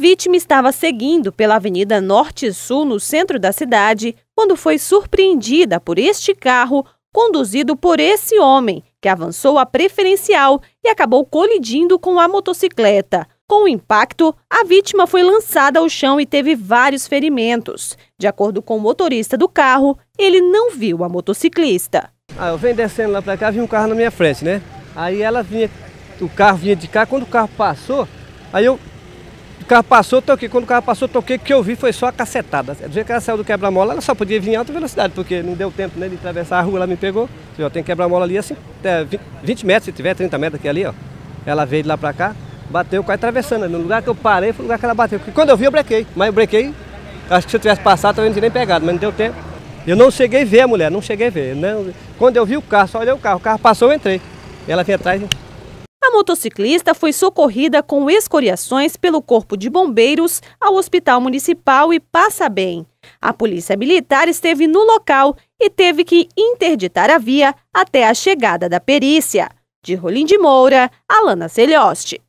vítima estava seguindo pela Avenida Norte-Sul, no centro da cidade, quando foi surpreendida por este carro conduzido por esse homem, que avançou a preferencial e acabou colidindo com a motocicleta. Com o impacto, a vítima foi lançada ao chão e teve vários ferimentos. De acordo com o motorista do carro, ele não viu a motociclista. Ah, eu venho descendo lá para cá, vi um carro na minha frente, né? Aí ela vinha, o carro vinha de cá, quando o carro passou, aí eu carro passou, toquei. Quando o carro passou, toquei. O que eu vi foi só a cacetada. Do jeito que ela saiu do quebra-mola, ela só podia vir em alta velocidade, porque não deu tempo nem né, de atravessar a rua, ela me pegou. Você já tem quebra-mola ali, assim, 20 é, metros, se tiver 30 metros aqui ali, ó. Ela veio de lá pra cá, bateu, quase atravessando. No lugar que eu parei, foi o lugar que ela bateu. Porque quando eu vi, eu brequei. Mas eu brequei, acho que se eu tivesse passado, talvez não tinha nem pegado, mas não deu tempo. Eu não cheguei a ver a mulher, não cheguei a ver. Não... Quando eu vi o carro, só olhei o carro, o carro passou, eu entrei. Ela veio atrás, a motociclista foi socorrida com escoriações pelo Corpo de Bombeiros ao Hospital Municipal e passa bem. A Polícia Militar esteve no local e teve que interditar a via até a chegada da perícia. De Rolim de Moura, Alana Celioste.